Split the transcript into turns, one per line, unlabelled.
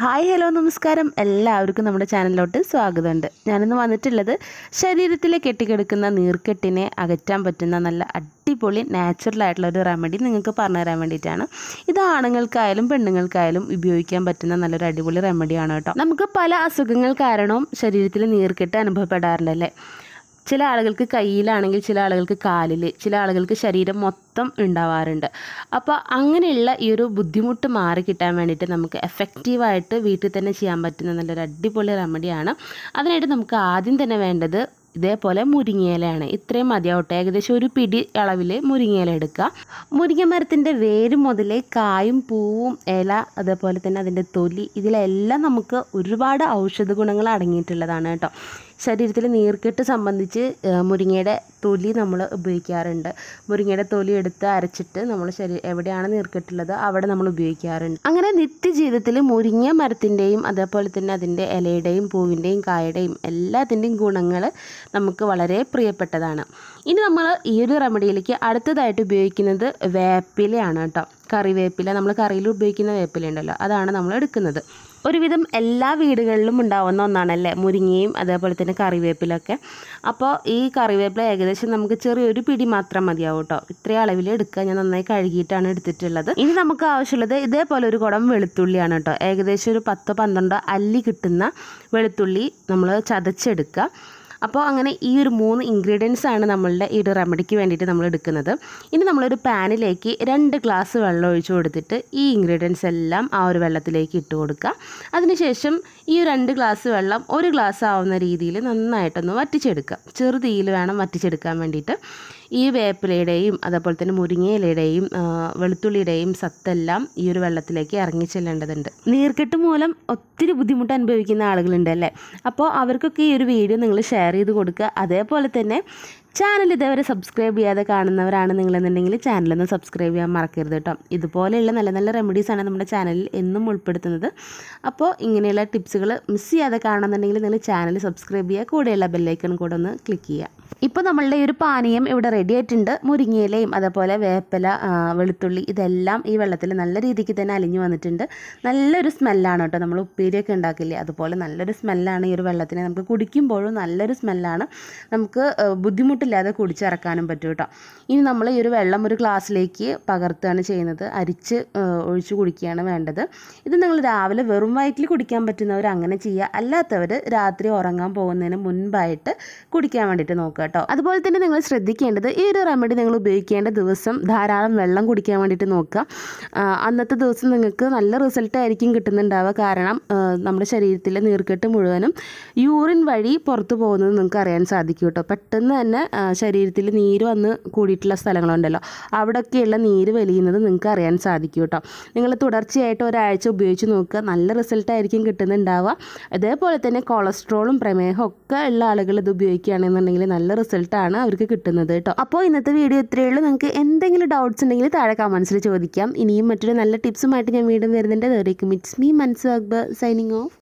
hi hello നമസ്കാരം എല്ലാവർക്കും നമ്മുടെ ചാനലിലോട്ട് സ്വാഗതമുണ്ട് ഞാനിന്ന് വന്നിട്ടുള്ളത് ശരീരത്തിലെ കെട്ടിക്കിടക്കുന്ന നീർക്കെട്ടിനെ അകറ്റാൻ പറ്റുന്ന നല്ല അടിപൊളി നാച്ചുറൽ ആയിട്ടുള്ള ഒരു റെമഡി നിങ്ങൾക്ക് പറഞ്ഞു തരാൻ വേണ്ടിയിട്ടാണ് ഇത് ആണുങ്ങൾക്കായാലും പെണ്ണുങ്ങൾക്കായാലും ഉപയോഗിക്കാൻ പറ്റുന്ന നല്ലൊരു അടിപൊളി റെമഡിയാണ് കേട്ടോ നമുക്ക് പല അസുഖങ്ങൾ കാരണവും ശരീരത്തിൽ നീർക്കെട്ട് അനുഭവപ്പെടാറുണ്ടല്ലേ ചില ആളുകൾക്ക് കയ്യിലാണെങ്കിൽ ചില ആളുകൾക്ക് കാലിൽ ചില ആളുകൾക്ക് ശരീരം മൊത്തം ഉണ്ടാവാറുണ്ട് അപ്പോൾ അങ്ങനെയുള്ള ഈ ഒരു ബുദ്ധിമുട്ട് മാറി കിട്ടാൻ വേണ്ടിയിട്ട് നമുക്ക് എഫക്റ്റീവായിട്ട് വീട്ടിൽ തന്നെ ചെയ്യാൻ പറ്റുന്ന നല്ലൊരു അടിപൊളി റെമഡിയാണ് അതിനായിട്ട് നമുക്ക് ആദ്യം തന്നെ വേണ്ടത് ഇതേപോലെ മുരിങ്ങയിലയാണ് ഇത്രയും മതിയാവട്ടെ ഏകദേശം ഒരു പിടി അളവിൽ മുരിങ്ങയില എടുക്കുക മുരിങ്ങ മരത്തിൻ്റെ വേര് മുതൽ കായും പൂവും ഇല അതേപോലെ തന്നെ അതിൻ്റെ തൊലി ഇതിലെല്ലാം നമുക്ക് ഒരുപാട് ഔഷധ ഗുണങ്ങൾ അടങ്ങിയിട്ടുള്ളതാണ് കേട്ടോ ശരീരത്തിൽ നീർക്കെട്ട് സംബന്ധിച്ച് മുരിങ്ങയുടെ തൊലി നമ്മൾ ഉപയോഗിക്കാറുണ്ട് മുരിങ്ങയുടെ തൊലി എടുത്ത് അരച്ചിട്ട് നമ്മൾ ശരീ എവിടെയാണ് നീർക്കെട്ടുള്ളത് അവിടെ നമ്മൾ ഉപയോഗിക്കാറുണ്ട് അങ്ങനെ നിത്യജീവിതത്തിൽ മുരിങ്ങ മരത്തിൻ്റെയും അതേപോലെ തന്നെ അതിൻ്റെ ഇലയുടെയും പൂവിൻ്റെയും കായയുടെയും എല്ലാത്തിൻ്റെയും ഗുണങ്ങൾ നമുക്ക് വളരെ പ്രിയപ്പെട്ടതാണ് ഇനി നമ്മൾ ഈ ഒരു റെമഡിയിലേക്ക് അടുത്തതായിട്ട് ഉപയോഗിക്കുന്നത് വേപ്പിലയാണ് കേട്ടോ കറിവേപ്പില നമ്മൾ കറിയിൽ ഉപയോഗിക്കുന്ന വേപ്പില ഉണ്ടല്ലോ അതാണ് നമ്മൾ എടുക്കുന്നത് ഒരുവിധം എല്ലാ വീടുകളിലും ഉണ്ടാവുന്ന ഒന്നാണല്ലേ മുരിങ്ങയും അതേപോലെ തന്നെ കറിവേപ്പിലൊക്കെ അപ്പോൾ ഈ കറിവേപ്പില ഏകദേശം നമുക്ക് ചെറിയൊരു പിടി മാത്രം മതിയാവും കേട്ടോ ഇത്രയും അളവിൽ എടുക്കുക ഞാൻ നന്നായി കഴുകിയിട്ടാണ് എടുത്തിട്ടുള്ളത് ഇനി നമുക്ക് ആവശ്യമുള്ളത് ഇതേപോലെ ഒരു കുടം വെളുത്തുള്ളിയാണ് കേട്ടോ ഏകദേശം ഒരു പത്തോ പന്ത്രണ്ടോ അല്ലി കിട്ടുന്ന വെളുത്തുള്ളി നമ്മൾ ചതച്ചെടുക്കുക അപ്പോൾ അങ്ങനെ ഈ ഒരു മൂന്ന് ഇൻഗ്രീഡിയൻസ് ആണ് നമ്മളുടെ ഈ ഒരു റെമഡിക്ക് വേണ്ടിയിട്ട് നമ്മൾ എടുക്കുന്നത് ഇനി നമ്മളൊരു പാനിലേക്ക് രണ്ട് ഗ്ലാസ് വെള്ളം ഒഴിച്ചു കൊടുത്തിട്ട് ഈ ഇൻഗ്രീഡിയൻസ് എല്ലാം ആ ഒരു വെള്ളത്തിലേക്ക് ഇട്ട് കൊടുക്കുക അതിനുശേഷം ഈ രണ്ട് ഗ്ലാസ് വെള്ളം ഒരു ഗ്ലാസ് ആവുന്ന രീതിയിൽ നന്നായിട്ടൊന്ന് വറ്റിച്ചെടുക്കുക തീയിൽ വേണം വറ്റിച്ചെടുക്കാൻ വേണ്ടിയിട്ട് ഈ വേപ്പിലയുടെയും അതേപോലെ തന്നെ മുരിങ്ങയിലയുടെയും വെളുത്തുള്ളിയുടെയും സത്തെല്ലാം ഈ ഒരു വെള്ളത്തിലേക്ക് ഇറങ്ങി ചെല്ലേണ്ടതുണ്ട് നീർക്കെട്ട് മൂലം ഒത്തിരി ബുദ്ധിമുട്ട് അനുഭവിക്കുന്ന ആളുകളുണ്ടല്ലേ അപ്പോൾ അവർക്കൊക്കെ ഈ ഒരു വീഡിയോ നിങ്ങൾ ഷെയർ ചെയ്ത് കൊടുക്കുക അതേപോലെ തന്നെ ചാനൽ ഇതേവരെ സബ്സ്ക്രൈബ് ചെയ്യാതെ കാണുന്നവരാണ് നിങ്ങളെന്നുണ്ടെങ്കിൽ ചാനലൊന്ന് സബ്സ്ക്രൈബ് ചെയ്യാൻ മറക്കരുത് കേട്ടോ ഇതുപോലെയുള്ള നല്ല നല്ല റെമഡീസാണ് നമ്മുടെ ചാനലിൽ എന്നും ഉൾപ്പെടുത്തുന്നത് അപ്പോൾ ഇങ്ങനെയുള്ള ടിപ്സുകൾ മിസ് ചെയ്യാതെ കാണുന്നുണ്ടെങ്കിൽ നിങ്ങൾ ചാനൽ സബ്സ്ക്രൈബ് ചെയ്യുക കൂടെയുള്ള ബെല്ലൈക്കൺ കൂടെ ഒന്ന് ക്ലിക്ക് ചെയ്യുക ഇപ്പോൾ നമ്മളുടെ ഈ ഒരു പാനീയം ഇവിടെ റെഡി ആയിട്ടുണ്ട് മുരിങ്ങയിലയും അതുപോലെ വേപ്പില വെളുത്തുള്ളി ഇതെല്ലാം ഈ വെള്ളത്തിൽ നല്ല രീതിക്ക് തന്നെ അലിഞ്ഞു വന്നിട്ടുണ്ട് നല്ലൊരു സ്മെല്ലാണ് കേട്ടോ നമ്മൾ ഉപ്പേരിയൊക്കെ ഉണ്ടാക്കില്ലേ അതുപോലെ നല്ലൊരു സ്മെല്ലാണ് ഈ ഒരു വെള്ളത്തിന് നമുക്ക് കുടിക്കുമ്പോഴും നല്ലൊരു സ്മെല്ലാണ് നമുക്ക് ബുദ്ധിമുട്ടില്ലാതെ കുടിച്ചിറക്കാനും പറ്റും കേട്ടോ ഇനി നമ്മൾ ഈ ഒരു വെള്ളം ഒരു ഗ്ലാസ്സിലേക്ക് പകർത്തുകയാണ് ചെയ്യുന്നത് അരിച്ച് ഒഴിച്ച് കുടിക്കുകയാണ് വേണ്ടത് ഇത് നിങ്ങൾ രാവിലെ വെറും വയറ്റിൽ കുടിക്കാൻ പറ്റുന്നവർ അങ്ങനെ ചെയ്യുക അല്ലാത്തവർ രാത്രി ഉറങ്ങാൻ പോകുന്നതിന് മുൻപായിട്ട് കുടിക്കാൻ വേണ്ടിയിട്ട് നോക്കുക കേട്ടോ അതുപോലെ തന്നെ നിങ്ങൾ ശ്രദ്ധിക്കേണ്ടത് ഈ ഒരു റെമഡി നിങ്ങൾ ഉപയോഗിക്കേണ്ട ദിവസം ധാരാളം വെള്ളം കുടിക്കാൻ വേണ്ടിയിട്ട് നോക്കുക അന്നത്തെ ദിവസം നിങ്ങൾക്ക് നല്ല റിസൾട്ട് ആയിരിക്കും കിട്ടുന്നുണ്ടാവുക കാരണം നമ്മുടെ ശരീരത്തിലെ നീർക്കെട്ട് മുഴുവനും യൂറിൻ വഴി പുറത്തു പോകുന്നത് നിങ്ങൾക്ക് അറിയാൻ സാധിക്കും കേട്ടോ പെട്ടെന്ന് തന്നെ ശരീരത്തിൽ നീര് വന്ന് കൂടിയിട്ടുള്ള സ്ഥലങ്ങളുണ്ടല്ലോ അവിടെയൊക്കെയുള്ള നീര് വലിയുന്നത് നിങ്ങൾക്ക് അറിയാൻ സാധിക്കും കേട്ടോ നിങ്ങൾ തുടർച്ചയായിട്ട് ഒരാഴ്ച ഉപയോഗിച്ച് നോക്കുക നല്ല റിസൾട്ട് ആയിരിക്കും കിട്ടുന്നുണ്ടാവുക അതേപോലെ തന്നെ കൊളസ്ട്രോളും പ്രമേഹവും ഒക്കെ ഉള്ള ആളുകൾ ഇത് ഉപയോഗിക്കുകയാണെന്നുണ്ടെങ്കിൽ നല്ല റിസൾട്ടാണ് അവർക്ക് കിട്ടുന്നത് കേട്ടോ അപ്പോൾ ഇന്നത്തെ വീഡിയോ ഇത്രയേ ഉള്ളൂ നിങ്ങൾക്ക് എന്തെങ്കിലും ഡൗട്ട്സ് ഉണ്ടെങ്കിൽ താഴെ കമൻസിൽ ചോദിക്കാം ഇനിയും മറ്റൊരു നല്ല ടിപ്സുമായിട്ട് ഞാൻ വീണ്ടും വരുന്നുണ്ട് അതുവരേക്കും it's me Mans Akbar signing of